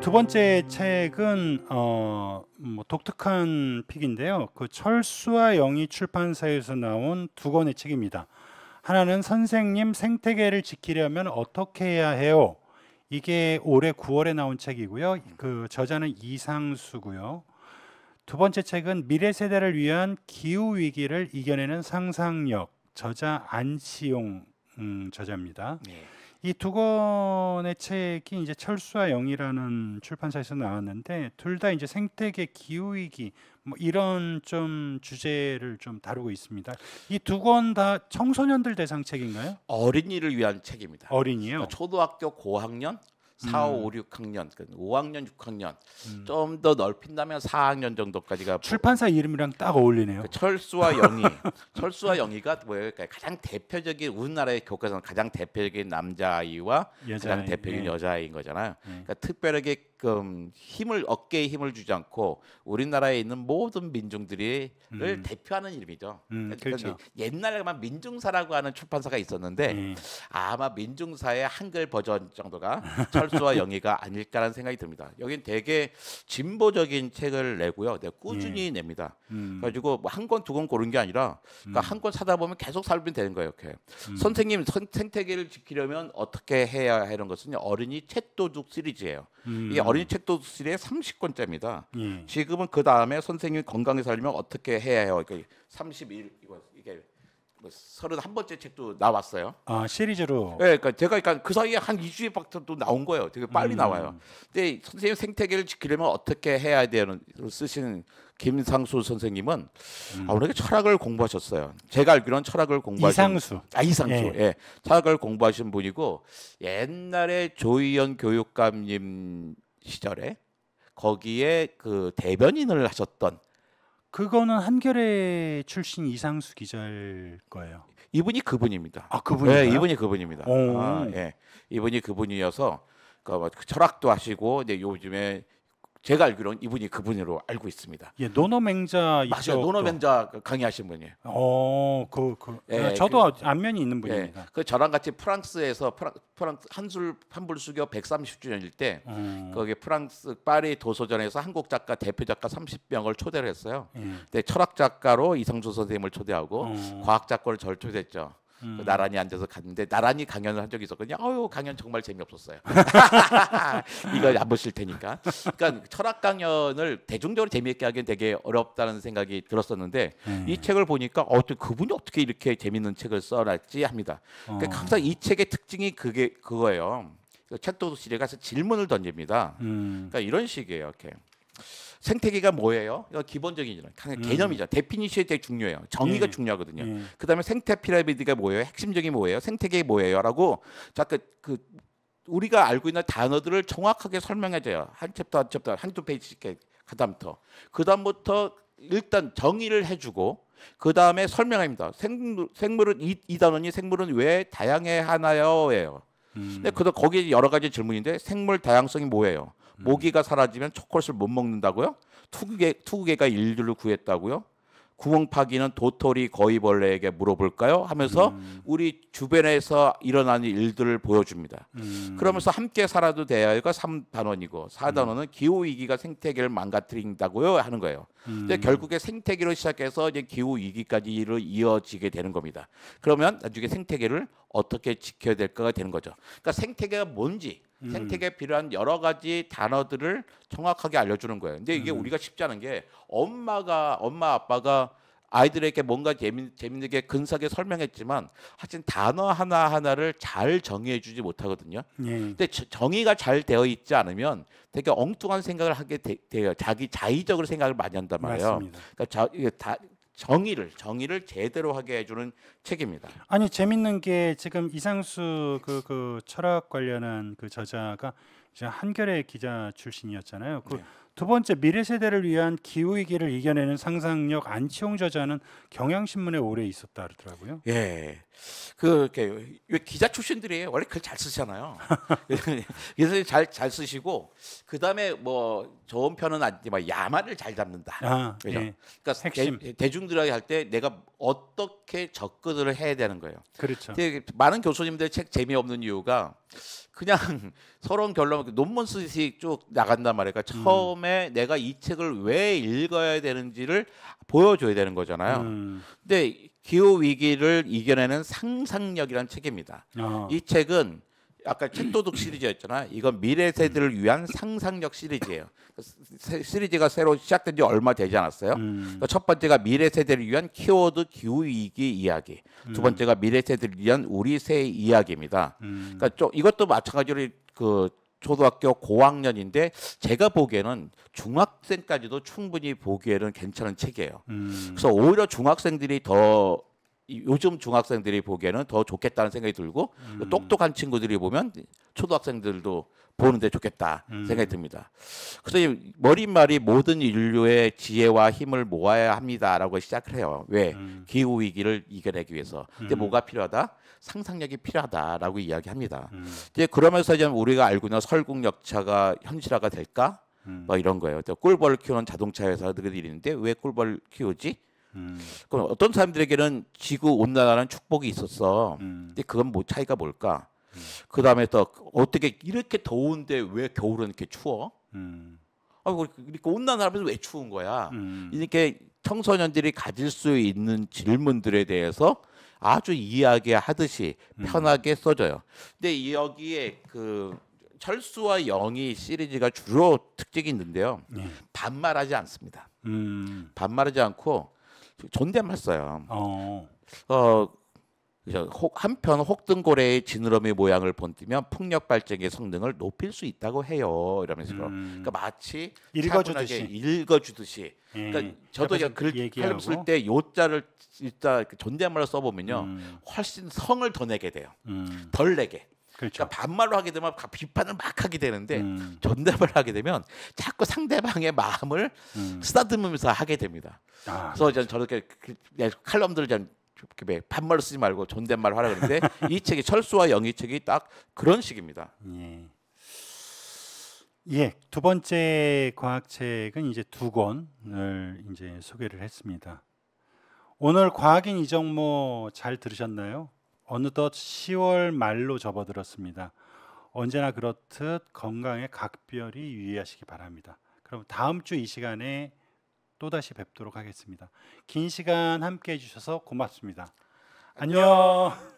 두 번째 책은 어, 뭐 독특한 픽인데요. 그 철수와 영희 출판사에서 나온 두 권의 책입니다. 하나는 선생님 생태계를 지키려면 어떻게 해야 해요? 이게 올해 9월에 나온 책이고요. 그 저자는 이상수고요. 두 번째 책은 미래 세대를 위한 기후 위기를 이겨내는 상상력 저자 안시용 음, 저자입니다. 네. 이두 권의 책이 이제 철수와 영이라는 출판사에서 나왔는데 둘 다 이제 생태계 기후 위기 뭐 이런 좀 주제를 좀 다루고 있습니다. 이 두 권 다 청소년들 대상 책인가요? 어린이를 위한 책입니다. 어린이요? 그러니까 초등학교 고학년 4, 음. 5, 5학년 그러 그러니까 5학년, 6학년 음. 좀더 넓힌다면 4학년 정도까지가 뭐 출판사 이름이랑 딱 어울리네요. 그 철수와 영희, 철수와 영희가 뭐랄까 그러니까 가장 대표적인 우리나라의 교과서는 가장 대표적인 남자아이와 여자아이. 가장 대표적인 네. 여자아이인 거잖아요. 네. 그러니까 특별하게 하게끔 힘을 어깨에 힘을 주지 않고 우리나라에 있는 모든 민중들이를 음. 대표하는 이름이죠. 음, 그러니까 그렇죠. 옛날에만 민중사라고 하는 출판사가 있었는데 음. 아마 민중사의 한글 버전 정도가 철수와 영희가 아닐까라는 생각이 듭니다. 여긴 되게 진보적인 책을 내고요. 내 꾸준히 예. 냅니다. 음. 가지고 뭐한권 두 권 고른 게 아니라 그러니까 음. 한권 사다 보면 계속 살면 되는 거예요. 이렇게 음. 선생님 생태계를 지키려면 어떻게 해야 하는 것은어린이 책도둑 시리즈예요. 이게 어린이 책도실에 30권짜리입니다. 예. 지금은 그 다음에 선생님건강에 살려면 어떻게 해야 해요? 그러31 이거 이게 뭐 서른 한번째 책도 나왔어요. 아 시리즈로. 네, 그러니까 제가 그러니까 그 사이에 한2주에 박터도 나온 거예요. 되게 빨리 음. 나와요. 근데 선생님 생태계를 지키려면 어떻게 해야 되는 쓰시는 김상수 선생님은 음. 아무래도 철학을 공부하셨어요. 제가 알기로는 철학을 공부하신 이상수. 아 이상수. 예. 예. 철학을 공부하신 분이고 옛날에 조희연 교육감님 시절에 거기에 그 대변인을 하셨던 그거는 한겨레 출신 이상수 기자일 거예요. 이분이 그분입니다. 아 그분이? 네, 이분이 그분입니다. 아, 예, 이분이 그분이어서 그러니 뭐 그 철학도 하시고 이제 요즘에 제가 알기로는 이분이 그분으로 알고 있습니다. 예, 노노맹자 맞아요. 노노맹자 그 강의하신 분이에요. 어, 그, 그, 그 예, 저도 그, 안면이 있는 예, 분입니다. 예, 그 저랑 같이 프랑스에서 프랑, 스 한술 한불수교 130주년일 때 음. 거기 프랑스 파리 도서전에서 한국 작가 대표 작가 30명을 초대를 했어요. 음. 근데 철학 작가로 이상조 선생님을 초대하고 음. 과학 작가를 절 초대했죠. 음. 나란히 앉아서 갔는데 나란히 강연을 한 적이 있었거든요. 아유 강연 정말 재미없었어요. 이걸 안 보실 테니까. 그러니까 철학 강연을 대중적으로 재미있게 하기엔 되게 어렵다는 생각이 들었었는데 음. 이 책을 보니까 어떤 그분이 어떻게 이렇게 재미있는 책을 써놨지 합니다. 그러니까 어. 항상 이 책의 특징이 그게 그거예요. 챗도시에 가서 질문을 던집니다. 음. 그러니까 이런 식이에요. 이렇게. 생태계가 뭐예요? 이거 기본적인 음. 개념이죠. 음. 데피니션이 되게 중요해요. 정의가 예. 중요하거든요. 예. 그다음에 생태 피라미드가 뭐예요? 핵심적인 뭐예요? 생태계 뭐예요?라고 자꾸 그, 그 우리가 알고 있는 단어들을 정확하게 설명해줘요. 한 챕터 한 챕터 한 두 페이지씩 가담부터 그다음부터 일단 정의를 해주고 그 다음에 설명합니다. 생물, 생물은 이, 이 단원이 생물은 왜 다양해 하나요예요. 음. 근데 그다 거기에 여러 가지 질문인데 생물 다양성이 뭐예요? 모기가 사라지면 초콜릿을 못 먹는다고요? 투구개 투구개가 인류를 구했다고요? 구멍파기는 도토리 거위벌레에게 물어볼까요? 하면서 음. 우리 주변에서 일어나는 일들을 보여줍니다. 음. 그러면서 함께 살아도 대화가 삼단원이고사단원은 음. 기후위기가 생태계를 망가뜨린다고요 하는 거예요. 근데 음. 결국에 생태계로 시작해서 이제 기후위기까지 이어지게 되는 겁니다. 그러면 나중에 생태계를 어떻게 지켜야 될까가 되는 거죠. 그러니까 생태계가 뭔지 음. 생태계에 필요한 여러 가지 단어들을 정확하게 알려주는 거예요. 근데 이게 음. 우리가 쉽지 않은 게 엄마가 엄마 아빠가 아이들에게 뭔가 재미, 재밌게 근사하게 설명했지만 하여튼 단어 하나하나를 잘 정의해 주지 못하거든요. 예. 근데 정의가 잘 되어 있지 않으면 되게 엉뚱한 생각을 하게 되, 돼요. 자기 자의적으로 생각을 많이 한단 말이에요. 맞습니다. 그러니까 자, 이게 다, 정의를 정의를 제대로 하게 해주는 책입니다. 아니 재밌는 게 지금 이상수 그, 그 철학 관련한 그 저자가 한결의 기자 출신이었잖아요. 그 네. 두 번째 미래 세대를 위한 기후 위기를 이겨내는 상상력 안치홍 저자는 경향신문에 오래 있었다 그러더라고요. 예. 그 기자 출신들이 원래 글 잘 쓰잖아요. 그래서 잘잘 쓰시고 그다음에 뭐 좋은 편은 아니지 야만을 잘 잡는다. 아, 그죠? 예. 그러니까 핵심. 대, 중들에게 할 때 내가 어떻게 접근을 해야 되는 거예요. 그렇죠. 많은 교수님들 책 재미없는 이유가 그냥 서론 결론 논문 쓰듯이 쭉 나간단 말이에요. 그러니까 음. 처음에 음. 다음에 내가 이 책을 왜 읽어야 되는지를 보여줘야 되는 거잖아요. 음. 근데 기후 위기를 이겨내는 상상력이란 책입니다. 어. 이 책은 아까 책도둑 시리즈였잖아. 이건 미래 세대를 위한 상상력 시리즈예요. 시리즈가 새로 시작된 지 얼마 되지 않았어요. 음. 그러니까 첫 번째가 미래 세대를 위한 키워드 기후 위기 이야기. 두 음. 번째가 미래 세대를 위한 우리 세 이야기입니다. 음. 그러니까 좀 이것도 마찬가지로 그 초등학교 고학년인데 제가 보기에는 중학생까지도 충분히 보기에는 괜찮은 책이에요. 음. 그래서 오히려 중학생들이 더 요즘 중학생들이 보기에는 더 좋겠다는 생각이 들고 음. 똑똑한 친구들이 보면 초등학생들도 보는데 좋겠다 음. 생각이 듭니다. 그래서 머릿말이 모든 인류의 지혜와 힘을 모아야 합니다라고 시작을 해요. 왜? 음. 기후 위기를 이겨내기 위해서. 근데 음. 뭐가 필요하다? 상상력이 필요하다라고 이야기합니다. 음. 이제 그러면서 이제 우리가 알고 있는 설국역차가 현실화가 될까? 음. 뭐 이런 거예요. 꿀벌 키우는 자동차 회사들이 있는데 왜 꿀벌 키우지? 음. 그럼 어떤 사람들에게는 지구 온난화라는 축복이 있었어. 음. 근데 그건 뭐 차이가 뭘까? 음. 그 다음에 또 어떻게 이렇게 더운데 왜 겨울은 이렇게 추워? 음. 아, 그러니까 온난화라면서 왜 추운 거야? 음. 이렇게 청소년들이 가질 수 있는 질문들에 대해서 아주 이야기하듯이 음. 편하게 써져요. 근데 여기에 그 철수와 영이 시리즈가 주로 특징이 있는데요. 네. 반말하지 않습니다. 음. 반말하지 않고 존댓말 써요. 어. 어 혹, 한편 혹등고래의 지느러미 모양을 본뜨면 풍력 발전의 성능을 높일 수 있다고 해요. 이러면서 음. 그러니까 마치 읽어주듯이 읽어주듯이. 예. 그러니까 저도 이제 글을 쓸때 요자를 일단 존댓말로 써보면요, 음. 훨씬 성을 더 내게 돼요. 음. 덜 내게. 그렇죠. 그러니까 반말로 하게 되면 비판을 막 하게 되는데 음. 존댓말 하게 되면 자꾸 상대방의 마음을 음. 쓰다듬으면서 하게 됩니다. 아, 그래서 그렇죠. 저렇게 그, 그, 그, 칼럼들을 좀 반말로 쓰지 말고 존댓말 하라 그러는데 이 책이 철수와 영희 책이 딱 그런 식입니다. 예. 예, 두 번째 과학책은 이제 두 권을 이제 소개를 했습니다. 오늘 과학인 이정모 잘 들으셨나요? 어느덧 10월 말로 접어들었습니다. 언제나 그렇듯 건강에 각별히 유의하시기 바랍니다. 그럼 다음 주 이 시간에 또다시 뵙도록 하겠습니다. 긴 시간 함께 해주셔서 고맙습니다. 안녕. 안녕.